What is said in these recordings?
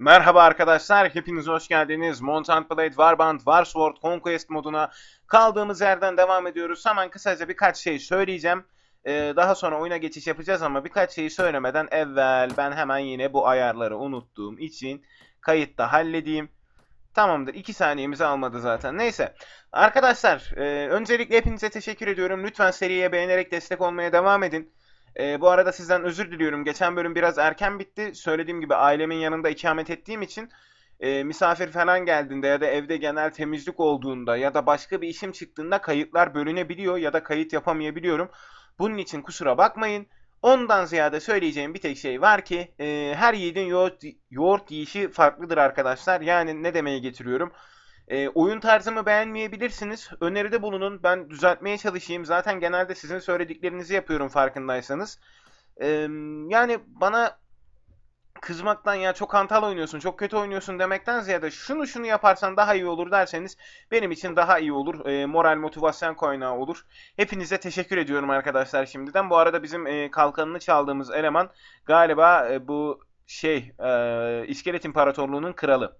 Merhaba arkadaşlar, hepiniz hoş geldiniz. Montant Blade, Warband, Warsword, Conquest moduna kaldığımız yerden devam ediyoruz. Hemen kısaca birkaç şey söyleyeceğim. Ee, daha sonra oyuna geçiş yapacağız ama birkaç şeyi söylemeden evvel ben hemen yine bu ayarları unuttuğum için kayıtta halledeyim. Tamamdır. 2 saniyemizi almadı zaten. Neyse. Arkadaşlar e, öncelikle hepinize teşekkür ediyorum. Lütfen seriye beğenerek destek olmaya devam edin. E, bu arada sizden özür diliyorum. Geçen bölüm biraz erken bitti. Söylediğim gibi ailemin yanında ikamet ettiğim için e, misafir falan geldiğinde ya da evde genel temizlik olduğunda ya da başka bir işim çıktığında kayıtlar bölünebiliyor ya da kayıt yapamayabiliyorum. Bunun için kusura bakmayın. Ondan ziyade söyleyeceğim bir tek şey var ki e, her yiğidin yoğurt, yoğurt yiyişi farklıdır arkadaşlar. Yani ne demeye getiriyorum? E, oyun tarzımı beğenmeyebilirsiniz. Öneride bulunun. Ben düzeltmeye çalışayım. Zaten genelde sizin söylediklerinizi yapıyorum farkındaysanız. E, yani bana kızmaktan ya çok hantal oynuyorsun, çok kötü oynuyorsun demekten ziyade şunu şunu yaparsan daha iyi olur derseniz benim için daha iyi olur. E, moral motivasyon kaynağı olur. Hepinize teşekkür ediyorum arkadaşlar şimdiden. Bu arada bizim e, kalkanını çaldığımız eleman galiba e, bu şey e, İskelet İmparatorluğu'nun kralı.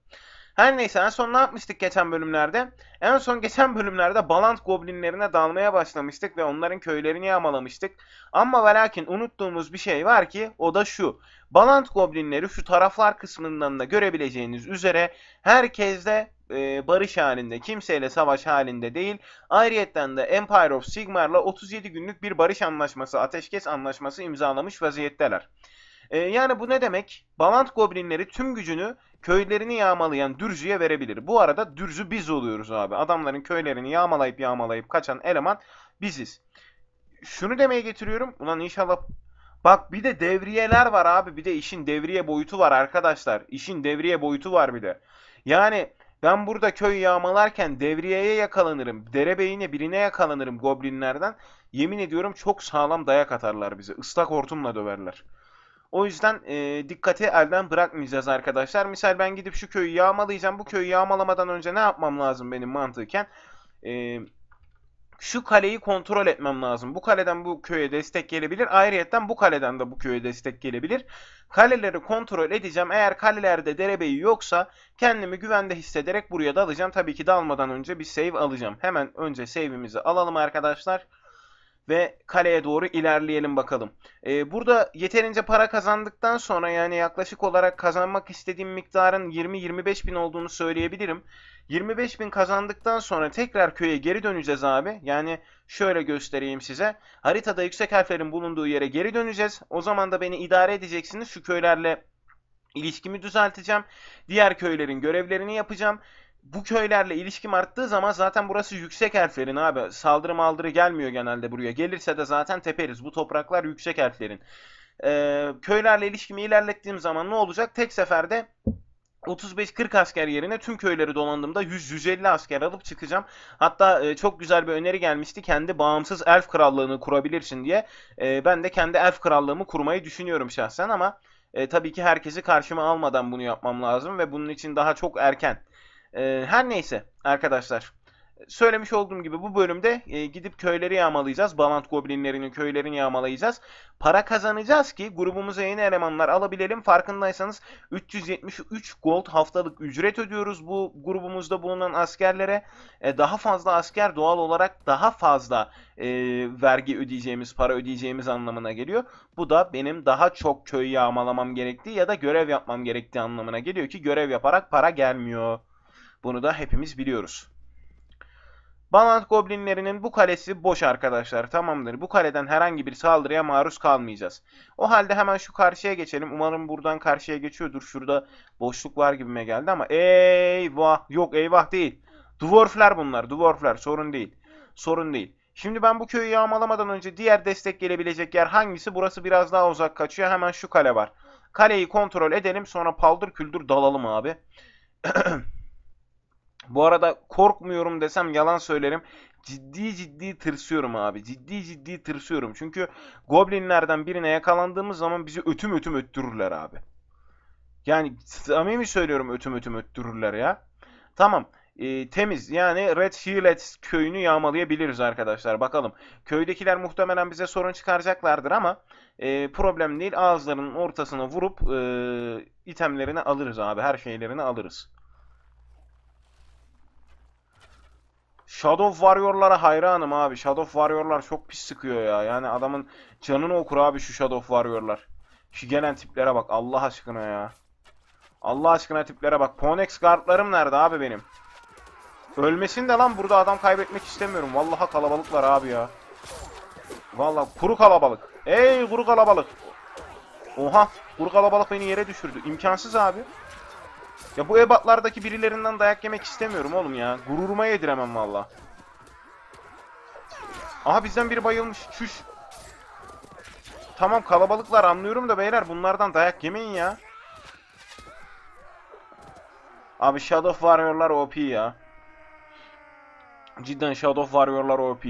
Her neyse en son ne yapmıştık geçen bölümlerde? En son geçen bölümlerde Balant goblinlerine dalmaya başlamıştık ve onların köylerini yağmalamıştık. Ama ve lakin unuttuğumuz bir şey var ki o da şu. Balant goblinleri şu taraflar kısmından da görebileceğiniz üzere herkeste e, barış halinde, kimseyle savaş halinde değil. Ayrıyetten de Empire of Sigmar'la 37 günlük bir barış anlaşması, ateşkes anlaşması imzalamış vaziyetteler. E, yani bu ne demek? Balant goblinleri tüm gücünü köylerini yağmalayan Dürcü'ye verebilir. Bu arada Dürcü biz oluyoruz abi. Adamların köylerini yağmalayıp yağmalayıp kaçan eleman biziz. Şunu demeye getiriyorum. Ulan inşallah Bak bir de devriyeler var abi. Bir de işin devriye boyutu var arkadaşlar. İşin devriye boyutu var bir de. Yani ben burada köy yağmalarken devriyeye yakalanırım. Derebeyine birine yakalanırım goblinlerden. Yemin ediyorum çok sağlam dayak atarlar bize. Islak hortumla döverler. O yüzden e, dikkati elden bırakmayacağız arkadaşlar. Misal ben gidip şu köyü yağmalayacağım. Bu köyü yağmalamadan önce ne yapmam lazım benim mantıken? Eee şu kaleyi kontrol etmem lazım. Bu kaleden bu köye destek gelebilir. Ayrıyeten bu kaleden de bu köye destek gelebilir. Kaleleri kontrol edeceğim. Eğer kalelerde derebeyi yoksa kendimi güvende hissederek buraya dalacağım. Tabii ki dalmadan önce bir save alacağım. Hemen önce save'imizi alalım arkadaşlar ve kaleye doğru ilerleyelim bakalım. E, burada yeterince para kazandıktan sonra yani yaklaşık olarak kazanmak istediğim miktarın 20-25 bin olduğunu söyleyebilirim. 25 bin kazandıktan sonra tekrar köye geri döneceğiz abi. Yani şöyle göstereyim size. Haritada yüksek harflerin bulunduğu yere geri döneceğiz. O zaman da beni idare edeceksiniz. Şu köylerle ilişkimi düzelteceğim. Diğer köylerin görevlerini yapacağım bu köylerle ilişkim arttığı zaman zaten burası yüksek elflerin abi. Saldırı maldırı gelmiyor genelde buraya. Gelirse de zaten teperiz. Bu topraklar yüksek elflerin. Ee, köylerle ilişkimi ilerlettiğim zaman ne olacak? Tek seferde 35-40 asker yerine tüm köyleri dolandığımda 100-150 asker alıp çıkacağım. Hatta e, çok güzel bir öneri gelmişti. Kendi bağımsız elf krallığını kurabilirsin diye. E, ben de kendi elf krallığımı kurmayı düşünüyorum şahsen ama e, tabii ki herkesi karşıma almadan bunu yapmam lazım ve bunun için daha çok erken. E, her neyse arkadaşlar. Söylemiş olduğum gibi bu bölümde e, gidip köyleri yağmalayacağız. Balant goblinlerinin köylerini yağmalayacağız. Para kazanacağız ki grubumuza yeni elemanlar alabilelim. Farkındaysanız 373 gold haftalık ücret ödüyoruz bu grubumuzda bulunan askerlere. E, daha fazla asker doğal olarak daha fazla e, vergi ödeyeceğimiz, para ödeyeceğimiz anlamına geliyor. Bu da benim daha çok köy yağmalamam gerektiği ya da görev yapmam gerektiği anlamına geliyor ki görev yaparak para gelmiyor. Bunu da hepimiz biliyoruz. Balant goblinlerinin bu kalesi boş arkadaşlar. Tamamdır. Bu kaleden herhangi bir saldırıya maruz kalmayacağız. O halde hemen şu karşıya geçelim. Umarım buradan karşıya geçiyordur. Şurada boşluk var gibime geldi ama eyvah. Yok eyvah değil. Dwarfler bunlar. Dwarfler. Sorun değil. Sorun değil. Şimdi ben bu köyü yağmalamadan önce diğer destek gelebilecek yer hangisi? Burası biraz daha uzak kaçıyor. Hemen şu kale var. Kaleyi kontrol edelim. Sonra paldır küldür dalalım abi. Bu arada korkmuyorum desem yalan söylerim. Ciddi ciddi tırsıyorum abi. Ciddi ciddi tırsıyorum. Çünkü goblinlerden birine yakalandığımız zaman bizi ötüm ötüm öttürürler abi. Yani samimi söylüyorum ötüm ötüm öttürürler ya. Tamam e, temiz. Yani Red Hillet köyünü yağmalayabiliriz arkadaşlar. Bakalım. Köydekiler muhtemelen bize sorun çıkaracaklardır ama e, problem değil. Ağızlarının ortasına vurup e, itemlerini alırız abi. Her şeylerini alırız. Shadow Warrior'lara hayranım abi. Shadow Warrior'lar çok pis sıkıyor ya. Yani adamın canını okur abi şu Shadow Warrior'lar. Şu gelen tiplere bak Allah aşkına ya. Allah aşkına tiplere bak. Ponex guardlarım nerede abi benim? Ölmesin de lan burada adam kaybetmek istemiyorum. Vallaha kalabalıklar abi ya. Vallahi kuru kalabalık. Ey kuru kalabalık. Oha kuru kalabalık beni yere düşürdü. İmkansız abi. Ya bu ebatlardaki birilerinden dayak yemek istemiyorum oğlum ya. Gururuma yediremem valla. Aha bizden biri bayılmış. Çüş. Tamam kalabalıklar anlıyorum da beyler bunlardan dayak yemeyin ya. Abi Shadow Warrior'lar OP ya. Cidden Shadow Warrior'lar OP.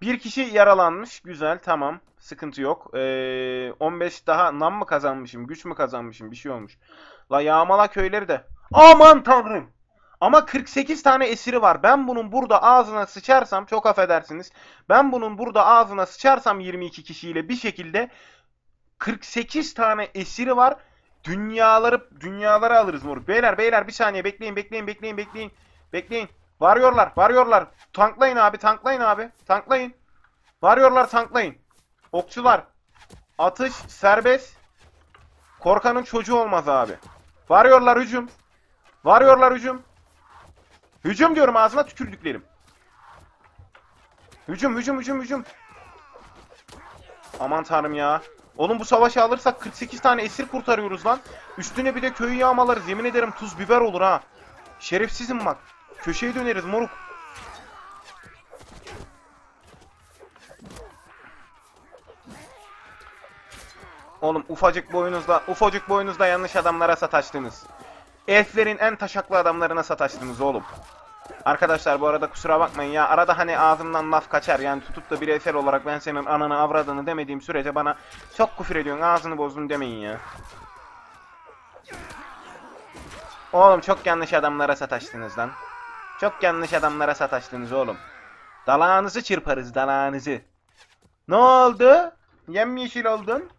Bir kişi yaralanmış. Güzel tamam. Sıkıntı yok. Ee, 15 daha nam mı kazanmışım? Güç mü kazanmışım? Bir şey olmuş. La Yağmala köyleri de. Aman tanrım. Ama 48 tane esiri var. Ben bunun burada ağzına sıçarsam çok affedersiniz. Ben bunun burada ağzına sıçarsam 22 kişiyle bir şekilde 48 tane esiri var. Dünyaları dünyaları alırız moruk. Beyler beyler bir saniye bekleyin bekleyin bekleyin bekleyin. Bekleyin. Varıyorlar varıyorlar. Tanklayın abi tanklayın abi. Tanklayın. Varıyorlar tanklayın. Okçular. Atış serbest. Korkanın çocuğu olmaz abi. Varıyorlar hücum. Varıyorlar hücum. Hücum diyorum ağzına tükürdüklerim. Hücum hücum hücum hücum. Aman tanrım ya. Oğlum bu savaşı alırsak 48 tane esir kurtarıyoruz lan. Üstüne bir de köyü yağmalarız. Yemin ederim tuz biber olur ha. Şerefsizim bak. Köşeye döneriz moruk. Oğlum ufacık boyunuzda, ufacık boyunuzda yanlış adamlara sataştınız. Elflerin en taşaklı adamlarına sataştınız oğlum. Arkadaşlar bu arada kusura bakmayın ya arada hani ağzımdan laf kaçar yani tutup da bireysel olarak ben senin ananı avradını demediğim sürece bana çok küfür ediyorsun ağzını bozdun demeyin ya. Oğlum çok yanlış adamlara sataştınız lan. Çok yanlış adamlara sataştınız oğlum. Dalağınızı çırparız dalağınızı. Ne oldu? Yemyeşil oldun.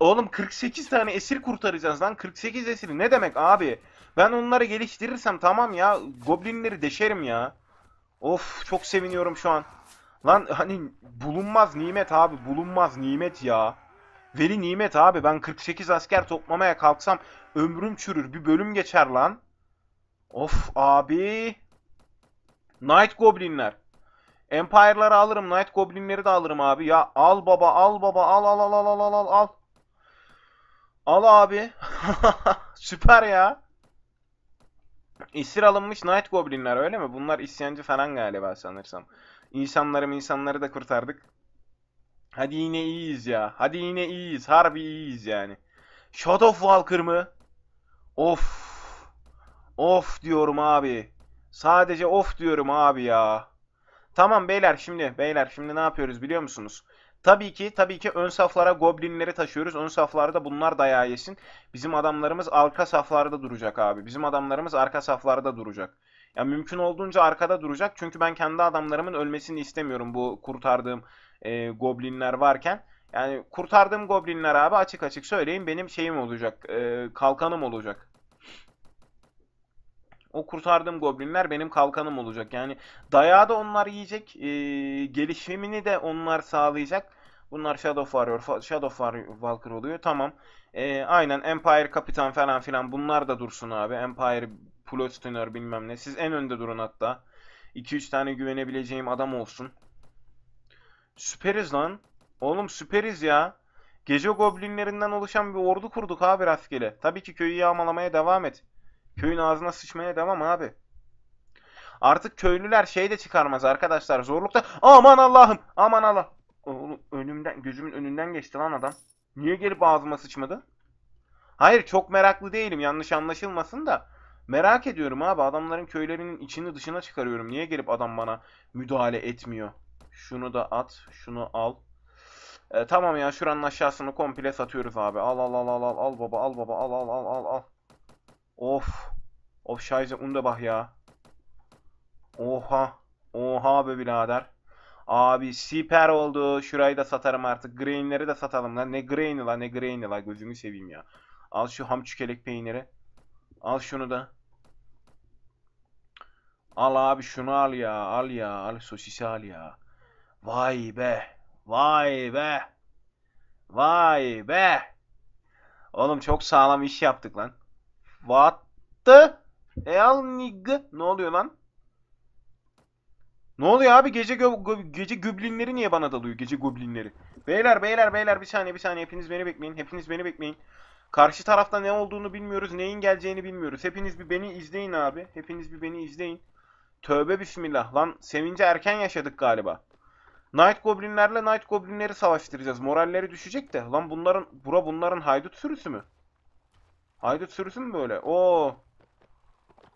Oğlum 48 tane esir kurtaracağız lan. 48 esir ne demek abi? Ben onları geliştirirsem tamam ya. Goblinleri deşerim ya. Of çok seviniyorum şu an. Lan hani bulunmaz nimet abi. Bulunmaz nimet ya. Veri nimet abi. Ben 48 asker toplamaya kalksam ömrüm çürür. Bir bölüm geçer lan. Of abi. Night Goblinler. Empire'ları alırım. Night Goblin'leri de alırım abi. Ya al baba al baba al al al al al al al. Al abi. Süper ya. İsir alınmış Night Goblin'ler öyle mi? Bunlar isyancı falan galiba sanırsam. İnsanlarım insanları da kurtardık. Hadi yine iyiyiz ya. Hadi yine iyiyiz. Harbi iyiyiz yani. Shot of Walker mı? Of. Of diyorum abi. Sadece of diyorum abi ya. Tamam beyler şimdi beyler şimdi ne yapıyoruz biliyor musunuz? Tabii ki tabii ki ön saflara goblinleri taşıyoruz. Ön saflarda bunlar dayağı yesin. Bizim adamlarımız arka saflarda duracak abi. Bizim adamlarımız arka saflarda duracak. Ya mümkün olduğunca arkada duracak. Çünkü ben kendi adamlarımın ölmesini istemiyorum bu kurtardığım e, goblinler varken. Yani kurtardığım goblinler abi açık açık söyleyeyim benim şeyim olacak. E, kalkanım olacak. O kurtardığım goblinler benim kalkanım olacak. Yani dayağı da onlar yiyecek. E, gelişimini de onlar sağlayacak. Bunlar Shadow Warrior, Shadow Warrior Walker oluyor. Tamam. E, aynen Empire Kapitan falan filan bunlar da dursun abi. Empire Plotstiner bilmem ne. Siz en önde durun hatta. 2-3 tane güvenebileceğim adam olsun. Süperiz lan. Oğlum süperiz ya. Gece goblinlerinden oluşan bir ordu kurduk abi rastgele. Tabii ki köyü yağmalamaya devam et. Köyün ağzına sıçmaya devam abi. Artık köylüler şey de çıkarmaz arkadaşlar zorlukta. Aman Allah'ım aman Allah. Oğlum önümden gözümün önünden geçti lan adam. Niye gelip ağzıma sıçmadı? Hayır çok meraklı değilim yanlış anlaşılmasın da. Merak ediyorum abi adamların köylerinin içini dışına çıkarıyorum. Niye gelip adam bana müdahale etmiyor? Şunu da at şunu al. E, tamam ya şuranın aşağısını komple satıyoruz abi. Al al al al al al baba al baba al al al al al. Of. Of Scheiße Unterbach ya. Oha. Oha be birader. Abi siper oldu. Şurayı da satarım artık. Grain'leri de satalım lan. Ne grain'i lan ne grain'i lan. Gözümü seveyim ya. Al şu ham çükelek peyniri. Al şunu da. Al abi şunu al ya. Al ya. Al sosisi al ya. Vay be. Vay be. Vay be. Oğlum çok sağlam iş yaptık lan. What the hell nigga? Ne oluyor lan? Ne oluyor abi? Gece gö gece goblinleri niye bana dalıyor? Gece goblinleri. Beyler beyler beyler bir saniye bir saniye hepiniz beni bekleyin. Hepiniz beni bekleyin. Karşı tarafta ne olduğunu bilmiyoruz. Neyin geleceğini bilmiyoruz. Hepiniz bir beni izleyin abi. Hepiniz bir beni izleyin. Tövbe bismillah. Lan sevince erken yaşadık galiba. Night Goblinlerle Night Goblinleri savaştıracağız. Moralleri düşecek de. Lan bunların bura bunların haydut sürüsü mü? Haydi sürüsü mü böyle? Oo.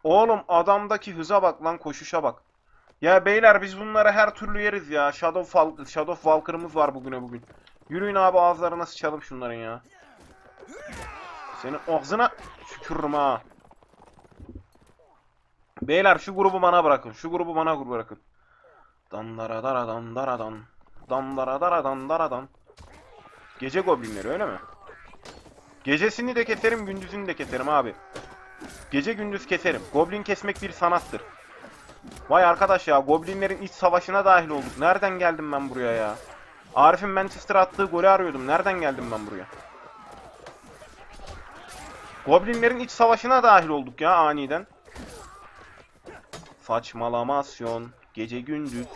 Oğlum adamdaki hıza bak lan koşuşa bak. Ya beyler biz bunları her türlü yeriz ya. Shadow, Fal Shadow Walker'ımız var bugüne bugün. Yürüyün abi ağızlarına sıçalım şunların ya. Senin ağzına tükürürüm ha. Beyler şu grubu bana bırakın. Şu grubu bana grubu bırakın. danlara, daradan daradan. danlara, daradan daradan. Gece goblinleri öyle mi? Gecesini de keserim, gündüzünü de keserim abi. Gece gündüz keserim. Goblin kesmek bir sanattır. Vay arkadaş ya, goblinlerin iç savaşına dahil olduk. Nereden geldim ben buraya ya? Arif'in Manchester attığı golü arıyordum. Nereden geldim ben buraya? Goblinlerin iç savaşına dahil olduk ya aniden. Saçmalamasyon. Gece gündüz.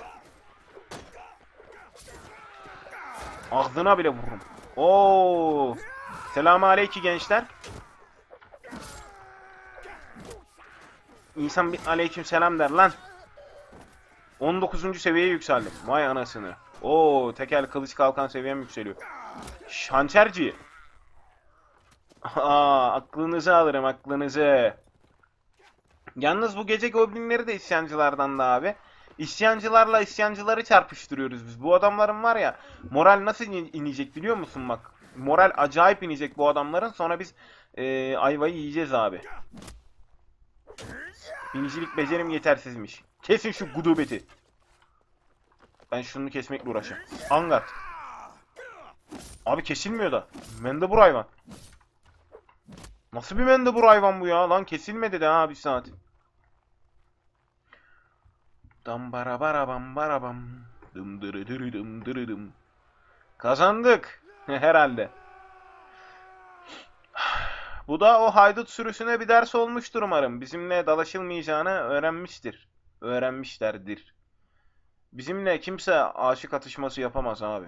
Ağzına bile vururum. Oo. Selamun aleyküm gençler. İnsan bir aleyküm selam der lan. 19. seviyeye yükseldim. Vay anasını. Oo tekel kılıç kalkan seviyem yükseliyor. Şançerci. Aa aklınızı alırım aklınızı. Yalnız bu gece goblinleri de isyancılardan da abi. İsyancılarla isyancıları çarpıştırıyoruz biz. Bu adamların var ya moral nasıl inecek biliyor musun bak. Moral acayip inecek bu adamların. Sonra biz e, ayvayı yiyeceğiz abi. Binicilik becerim yetersizmiş. Kesin şu gudubeti. Ben şunu kesmekle uğraşayım. Angat. Abi kesilmiyor da. Mendebur hayvan. Nasıl bir mendebur hayvan bu ya? Lan kesilmedi de ha bir saat. Dam bara bara bam Kazandık. Herhalde. Bu da o haydut sürüsüne bir ders olmuştur umarım. Bizimle dalaşılmayacağını öğrenmiştir. Öğrenmişlerdir. Bizimle kimse aşık atışması yapamaz abi.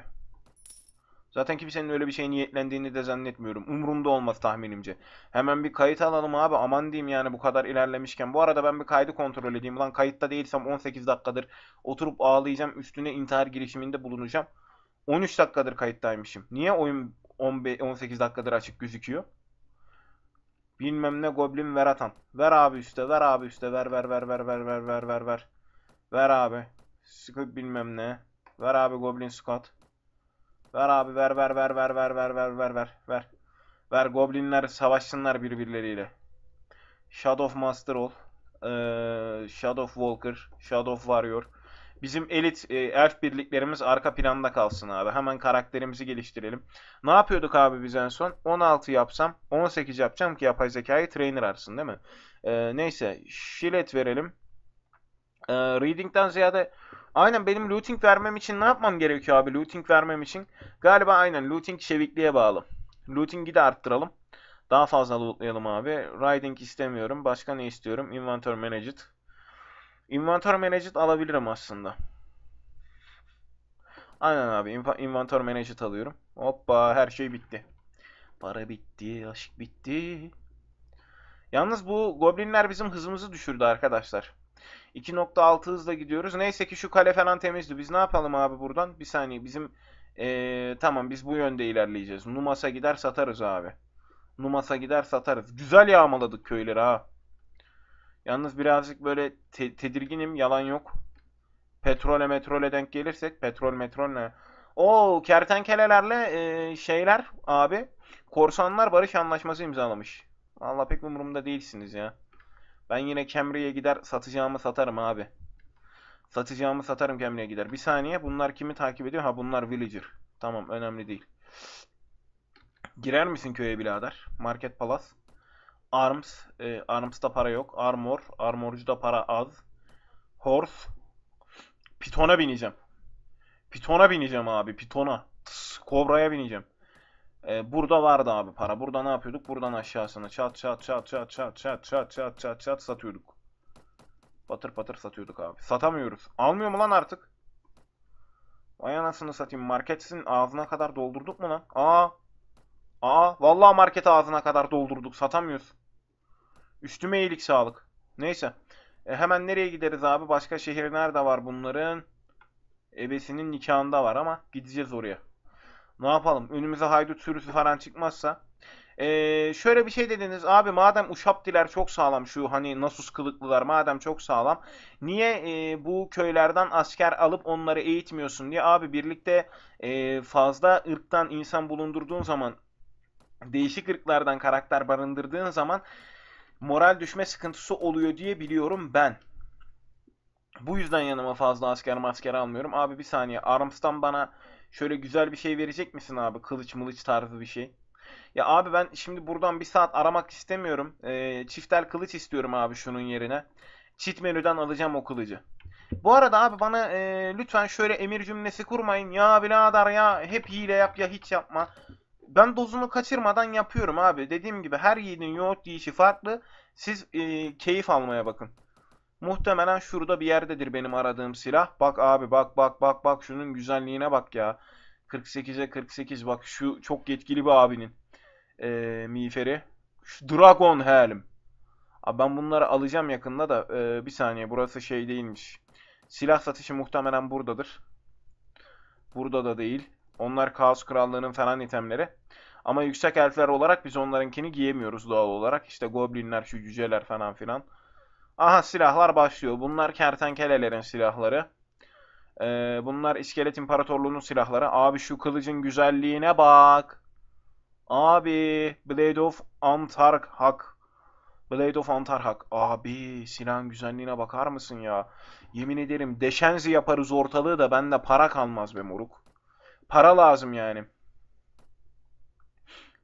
Zaten kimsenin öyle bir şey niyetlendiğini de zannetmiyorum. Umurumda olmaz tahminimce. Hemen bir kayıt alalım abi. Aman diyeyim yani bu kadar ilerlemişken. Bu arada ben bir kaydı kontrol edeyim. Lan kayıtta değilsem 18 dakikadır oturup ağlayacağım. Üstüne intihar girişiminde bulunacağım. 13 dakikadır kayıttaymışım. Niye oyun 15, 18 dakikadır açık gözüküyor? Bilmem ne Goblin ver atan. Ver abi üste, ver abi üste, ver ver ver ver ver ver ver ver ver. Ver abi. Sıkıp bilmem ne. Ver abi Goblin Scott. Ver abi ver ver ver ver ver ver ver ver ver ver. Ver Goblinler savaşsınlar birbirleriyle. Shadow of Master ol. Ee, Shadow Walker. Shadow Warrior. Bizim elit e, elf birliklerimiz arka planda kalsın abi. Hemen karakterimizi geliştirelim. Ne yapıyorduk abi biz en son? 16 yapsam 18 yapacağım ki yapay zekayı trainer arsın, değil mi? E, neyse şilet verelim. E, reading'den ziyade aynen benim looting vermem için ne yapmam gerekiyor abi looting vermem için? Galiba aynen looting çevikliğe bağlı. Looting'i de arttıralım. Daha fazla lootlayalım abi. Riding istemiyorum. Başka ne istiyorum? Inventor Managed. Inventor Management alabilirim aslında. Aynen abi. Inventor Manager alıyorum. Hoppa her şey bitti. Para bitti. Aşk bitti. Yalnız bu goblinler bizim hızımızı düşürdü arkadaşlar. 2.6 hızla gidiyoruz. Neyse ki şu kale falan temizdi. Biz ne yapalım abi buradan? Bir saniye bizim ee, tamam biz bu yönde ilerleyeceğiz. Numas'a gider satarız abi. Numas'a gider satarız. Güzel yağmaladık köyleri ha. Yalnız birazcık böyle te tedirginim. Yalan yok. Petrole metrole denk gelirsek. Petrol metrole. O kertenkelelerle e, şeyler abi. Korsanlar barış anlaşması imzalamış. Valla pek umurumda değilsiniz ya. Ben yine Kemri'ye gider satacağımı satarım abi. Satacağımı satarım Kemri'ye gider. Bir saniye bunlar kimi takip ediyor? Ha bunlar villager. Tamam önemli değil. Girer misin köye birader? Market Palas. Arms. E, Arms'da para yok. Armor. Armorcu'da para az. Horse. Pitona bineceğim. Pitona bineceğim abi. Pitona. kobra'ya bineceğim. E, burada vardı abi para. Burada ne yapıyorduk? Buradan aşağısına çat çat çat çat çat çat çat çat çat çat satıyorduk. Patır patır satıyorduk abi. Satamıyoruz. Almıyor mu lan artık? Vay anasını satayım. Marketsin ağzına kadar doldurduk mu lan? Aa Aa vallahi market ağzına kadar doldurduk. Satamıyoruz. Üstüme iyilik sağlık. Neyse. E, hemen nereye gideriz abi? Başka şehir nerede var bunların? Ebesinin nikahında var ama gideceğiz oraya. Ne yapalım? Önümüze haydut sürüsü falan çıkmazsa. Ee, şöyle bir şey dediniz abi madem Uşaptiler çok sağlam şu hani Nasus kılıklılar madem çok sağlam niye e, bu köylerden asker alıp onları eğitmiyorsun diye abi birlikte e, fazla ırktan insan bulundurduğun zaman değişik ırklardan karakter barındırdığın zaman moral düşme sıkıntısı oluyor diye biliyorum ben. Bu yüzden yanıma fazla asker masker almıyorum. Abi bir saniye Arms'tan bana şöyle güzel bir şey verecek misin abi? Kılıç mılıç tarzı bir şey. Ya abi ben şimdi buradan bir saat aramak istemiyorum. E, çiftel kılıç istiyorum abi şunun yerine. Cheat menüden alacağım o kılıcı. Bu arada abi bana e, lütfen şöyle emir cümlesi kurmayın. Ya birader ya hep hile yap ya hiç yapma ben dozunu kaçırmadan yapıyorum abi. Dediğim gibi her yiğidin yoğurt yiyişi farklı. Siz e, keyif almaya bakın. Muhtemelen şurada bir yerdedir benim aradığım silah. Bak abi bak bak bak bak şunun güzelliğine bak ya. 48'e 48 bak şu çok yetkili bir abinin e, miğferi. Şu Dragon Helm. Abi ben bunları alacağım yakında da e, bir saniye burası şey değilmiş. Silah satışı muhtemelen buradadır. Burada da değil. Onlar Kaos Krallığı'nın falan itemleri. Ama yüksek elfler olarak biz onlarınkini giyemiyoruz doğal olarak. İşte goblinler, şu cüceler falan filan. Aha silahlar başlıyor. Bunlar kertenkelelerin silahları. Ee, bunlar İskelet İmparatorluğu'nun silahları. Abi şu kılıcın güzelliğine bak. Abi Blade of Antarhak. Blade of Antarhak. Abi silahın güzelliğine bakar mısın ya? Yemin ederim deşenzi yaparız ortalığı da bende para kalmaz be moruk. Para lazım yani.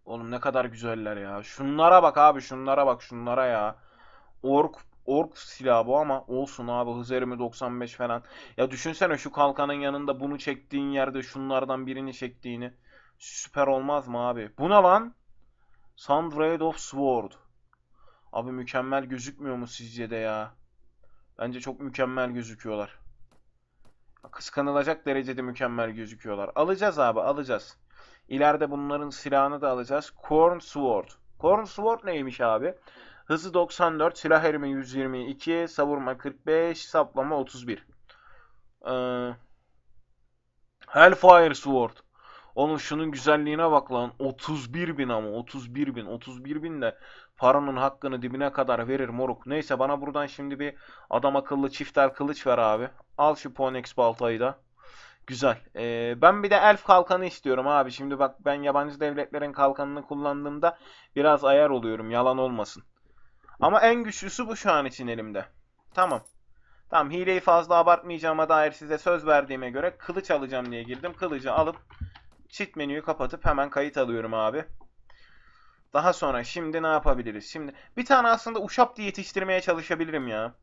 Oğlum ne kadar güzeller ya. Şunlara bak abi şunlara bak şunlara ya. Ork ork silahı bu ama olsun abi hız erimi 95 falan. Ya düşünsene şu kalkanın yanında bunu çektiğin yerde şunlardan birini çektiğini. Süper olmaz mı abi? Bu ne lan? Sunbraid of Sword. Abi mükemmel gözükmüyor mu sizce de ya? Bence çok mükemmel gözüküyorlar kıskanılacak derecede mükemmel gözüküyorlar. Alacağız abi alacağız. İleride bunların silahını da alacağız. Korn Sword. Korn Sword neymiş abi? Hızı 94, silah erimi 122, savurma 45, saplama 31. Ee, Hellfire Sword. Oğlum şunun güzelliğine bak lan. 31 bin ama 31 bin. 31 bin de paranın hakkını dibine kadar verir moruk. Neyse bana buradan şimdi bir adam akıllı çifter kılıç ver abi. Al şu Ponex baltayı da. Güzel. Ee, ben bir de elf kalkanı istiyorum abi. Şimdi bak ben yabancı devletlerin kalkanını kullandığımda biraz ayar oluyorum. Yalan olmasın. Ama en güçlüsü bu şu an için elimde. Tamam. Tamam hileyi fazla abartmayacağıma dair size söz verdiğime göre kılıç alacağım diye girdim. Kılıcı alıp Sit menüyü kapatıp hemen kayıt alıyorum abi. Daha sonra şimdi ne yapabiliriz? Şimdi bir tane aslında uşap diye yetiştirmeye çalışabilirim ya.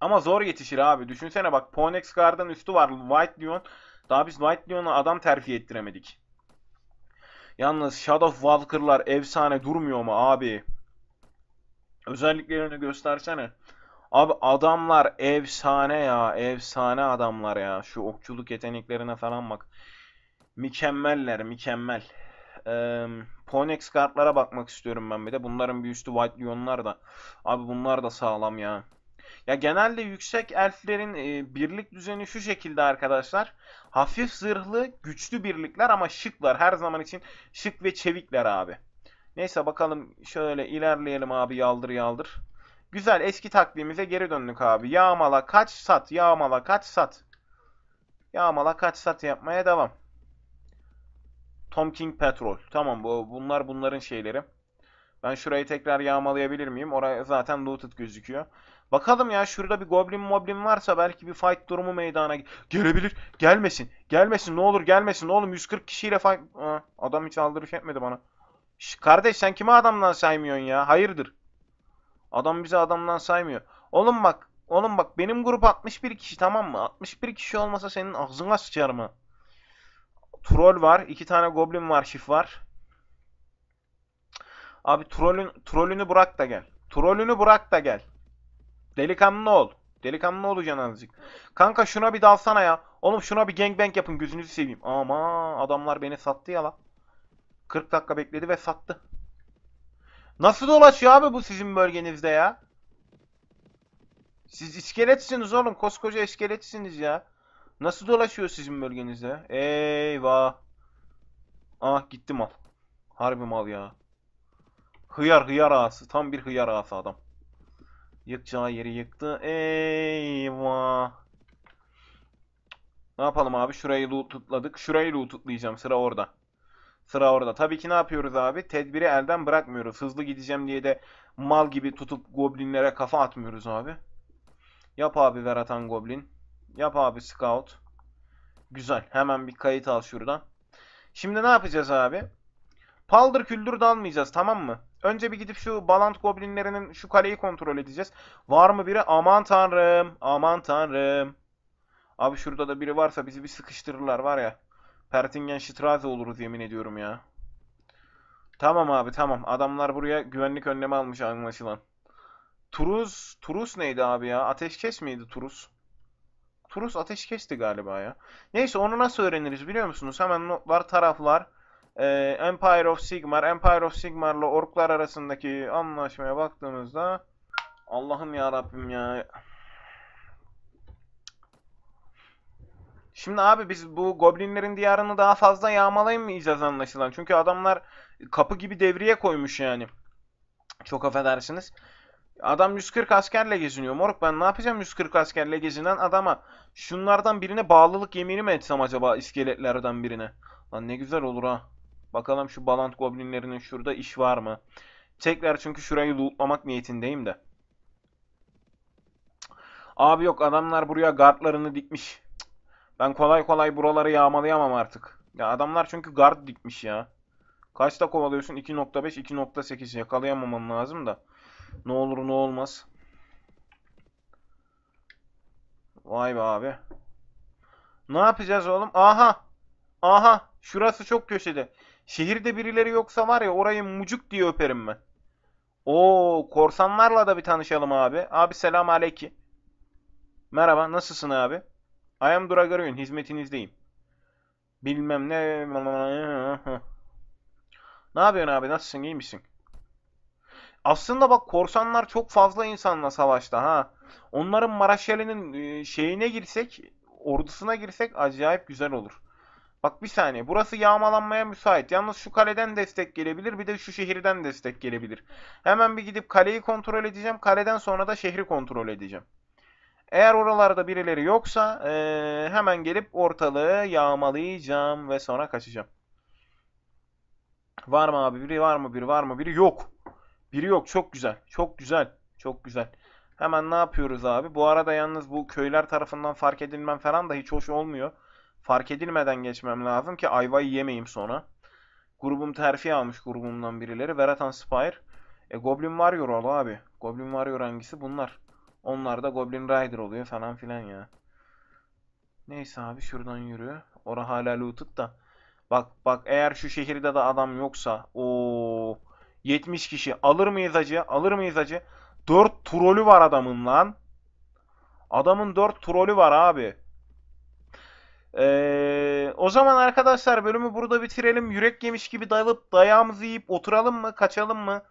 Ama zor yetişir abi. Düşünsene bak Ponex Guard'ın üstü var. White Lion. Daha biz White Lion'a adam terfi ettiremedik. Yalnız Shadow Walker'lar efsane durmuyor mu abi? Özelliklerini göstersene. Abi adamlar efsane ya. Efsane adamlar ya. Şu okçuluk yeteneklerine falan bak. Mükemmeller mükemmel. Ee, Ponex kartlara bakmak istiyorum ben bir de. Bunların bir üstü White Lionlar da. Abi bunlar da sağlam ya. Ya genelde yüksek elflerin e, birlik düzeni şu şekilde arkadaşlar. Hafif zırhlı, güçlü birlikler ama şıklar. Her zaman için şık ve çevikler abi. Neyse bakalım şöyle ilerleyelim abi yaldır yaldır. Güzel eski takvimimize geri döndük abi. Yağmala kaç sat, yağmala kaç sat. Yağmala kaç sat yapmaya devam. Tom King Petrol. Tamam bu bunlar bunların şeyleri. Ben şurayı tekrar yağmalayabilir miyim? Oraya zaten looted gözüküyor. Bakalım ya şurada bir goblin moblin varsa belki bir fight durumu meydana gelebilir. Gelmesin. Gelmesin ne olur gelmesin oğlum 140 kişiyle fight... Aa, adam hiç aldırış etmedi bana. Şş, kardeş sen kimi adamdan saymıyorsun ya? Hayırdır? Adam bizi adamdan saymıyor. Oğlum bak. Oğlum bak benim grup 61 kişi tamam mı? 61 kişi olmasa senin ağzına sıçar mı? Troll var. iki tane goblin var. Şif var. Abi trollün, trollünü bırak da gel. Trollünü bırak da gel. Delikanlı ol. Delikanlı olacaksın azıcık. Kanka şuna bir dalsana ya. Oğlum şuna bir gangbang yapın gözünüzü seveyim. Ama adamlar beni sattı ya la. 40 dakika bekledi ve sattı. Nasıl dolaşıyor abi bu sizin bölgenizde ya? Siz iskeletsiniz oğlum. Koskoca iskeletsiniz ya. Nasıl dolaşıyor sizin bölgenizde? Eyvah. Ah gitti mal. Harbi mal ya. Hıyar hıyar ağası. Tam bir hıyar ağası adam. Yıkacağı yeri yıktı. Eyvah. Ne yapalım abi? Şurayı lootladık. Şurayı lootlayacağım. Sıra orada. Sıra orada. Tabii ki ne yapıyoruz abi? Tedbiri elden bırakmıyoruz. Hızlı gideceğim diye de mal gibi tutup goblinlere kafa atmıyoruz abi. Yap abi ver atan goblin. Yap abi scout. Güzel. Hemen bir kayıt al şuradan. Şimdi ne yapacağız abi? Paldır küldür dalmayacağız tamam mı? Önce bir gidip şu Balant Goblinlerinin şu kaleyi kontrol edeceğiz. Var mı biri? Aman tanrım. Aman tanrım. Abi şurada da biri varsa bizi bir sıkıştırırlar var ya. Pertingen Straze oluruz yemin ediyorum ya. Tamam abi tamam. Adamlar buraya güvenlik önlemi almış anlaşılan. Turuz, Turuz neydi abi ya? Ateşkes miydi Turuz? Turus ateş kesti galiba ya. Neyse onu nasıl öğreniriz biliyor musunuz? Hemen notlar, taraflar, e, Empire of Sigmar, Empire of Sigmar'la orklar arasındaki anlaşmaya baktığımızda Allah'ım ya Rabbim ya. Şimdi abi biz bu goblinlerin diyarını daha fazla yağmalayamayacağız anlaşılan. Çünkü adamlar kapı gibi devriye koymuş yani. Çok affedersiniz. Adam 140 askerle geziniyor. Moruk ben ne yapacağım 140 askerle gezinen adama? Şunlardan birine bağlılık yemini mi etsem acaba iskeletlerden birine? Lan ne güzel olur ha. Bakalım şu Balant Goblinlerinin şurada iş var mı? Tekrar çünkü şurayı lootlamak niyetindeyim de. Abi yok adamlar buraya gardlarını dikmiş. Ben kolay kolay buraları yağmalayamam artık. Ya adamlar çünkü gard dikmiş ya. Kaçta kovalıyorsun? 2.5, 2.8 yakalayamaman lazım da. Ne olur ne olmaz. Vay be abi. Ne yapacağız oğlum? Aha. Aha. Şurası çok köşede. Şehirde birileri yoksa var ya orayı mucuk diye öperim ben. Oo korsanlarla da bir tanışalım abi. Abi selam aleyki. Merhaba nasılsın abi? I am Dragaryon hizmetinizdeyim. Bilmem ne. ne yapıyorsun abi nasılsın iyi misin? Aslında bak korsanlar çok fazla insanla savaşta ha. Onların Maraşeli'nin e, şeyine girsek, ordusuna girsek acayip güzel olur. Bak bir saniye. Burası yağmalanmaya müsait. Yalnız şu kaleden destek gelebilir. Bir de şu şehirden destek gelebilir. Hemen bir gidip kaleyi kontrol edeceğim. Kaleden sonra da şehri kontrol edeceğim. Eğer oralarda birileri yoksa e, hemen gelip ortalığı yağmalayacağım ve sonra kaçacağım. Var mı abi biri var mı biri var mı biri yok. Biri yok. Çok güzel. Çok güzel. Çok güzel. Hemen ne yapıyoruz abi? Bu arada yalnız bu köyler tarafından fark edilmem falan da hiç hoş olmuyor. Fark edilmeden geçmem lazım ki ayvayı yemeyeyim sonra. Grubum terfi almış grubumdan birileri. Veratan Spire. E Goblin Warrior ol abi. Goblin Warrior hangisi? Bunlar. Onlar da Goblin Rider oluyor falan filan ya. Neyse abi şuradan yürü. Ora hala looted da. Bak bak eğer şu şehirde de adam yoksa. o 70 kişi. Alır mıyız acı? Alır mıyız acı? 4 trolü var adamın lan. Adamın 4 trolü var abi. Ee, o zaman arkadaşlar bölümü burada bitirelim. Yürek yemiş gibi dalıp dayağımızı yiyip oturalım mı? Kaçalım mı?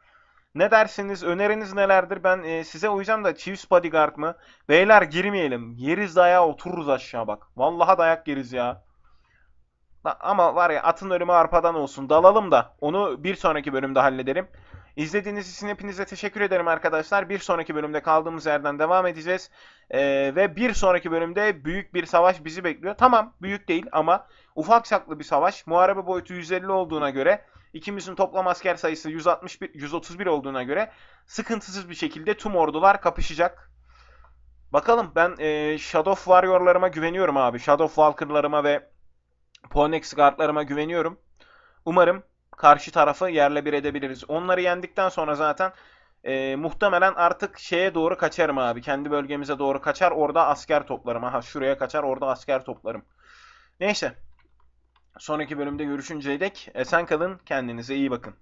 Ne dersiniz? Öneriniz nelerdir? Ben e, size uyacağım da Chiefs bodyguard mı? Beyler girmeyelim. Yeriz dayağa otururuz aşağı bak. Vallahi dayak yeriz ya. Ama var ya atın ölümü arpadan olsun. Dalalım da onu bir sonraki bölümde halledelim. İzlediğiniz için hepinize teşekkür ederim arkadaşlar. Bir sonraki bölümde kaldığımız yerden devam edeceğiz. Ee, ve bir sonraki bölümde büyük bir savaş bizi bekliyor. Tamam büyük değil ama ufak saklı bir savaş. Muharebe boyutu 150 olduğuna göre ikimizin toplam asker sayısı 161, 131 olduğuna göre sıkıntısız bir şekilde tüm ordular kapışacak. Bakalım ben e, Shadow Warrior'larıma güveniyorum abi. Shadow Walker'larıma ve Puan eksik kartlarıma güveniyorum. Umarım karşı tarafı yerle bir edebiliriz. Onları yendikten sonra zaten e, muhtemelen artık şeye doğru kaçarım abi. Kendi bölgemize doğru kaçar. Orada asker toplarım. Aha şuraya kaçar. Orada asker toplarım. Neyse. Sonraki bölümde görüşünceye dek esen kalın. Kendinize iyi bakın.